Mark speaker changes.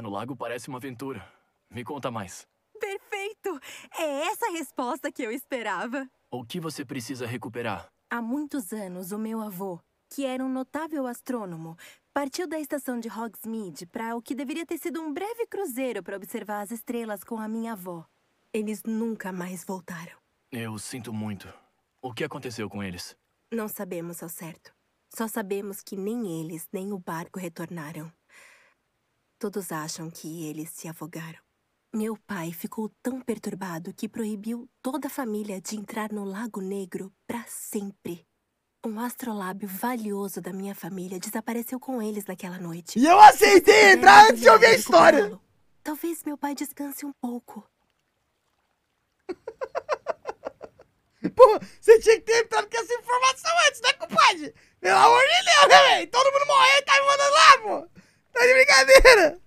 Speaker 1: no lago parece uma aventura. Me conta mais.
Speaker 2: Perfeito! É essa a resposta que eu esperava.
Speaker 1: O que você precisa recuperar?
Speaker 2: Há muitos anos, o meu avô, que era um notável astrônomo, partiu da estação de Hogsmeade para o que deveria ter sido um breve cruzeiro para observar as estrelas com a minha avó. Eles nunca mais voltaram.
Speaker 1: Eu sinto muito. O que aconteceu com eles?
Speaker 2: Não sabemos ao certo. Só sabemos que nem eles, nem o barco retornaram. Todos acham que eles se afogaram. Meu pai ficou tão perturbado que proibiu toda a família de entrar no Lago Negro para sempre. Um astrolábio valioso da minha família desapareceu com eles naquela noite. E eu aceitei entrar antes de ouvir a história! Talvez meu pai descanse um pouco. Pô, você tinha que ter entrado com essa informação antes, né, compadre? Pelo amor de Deus, né, velho? Todo mundo morreu e tá me mandando lá, pô! Tá de brincadeira!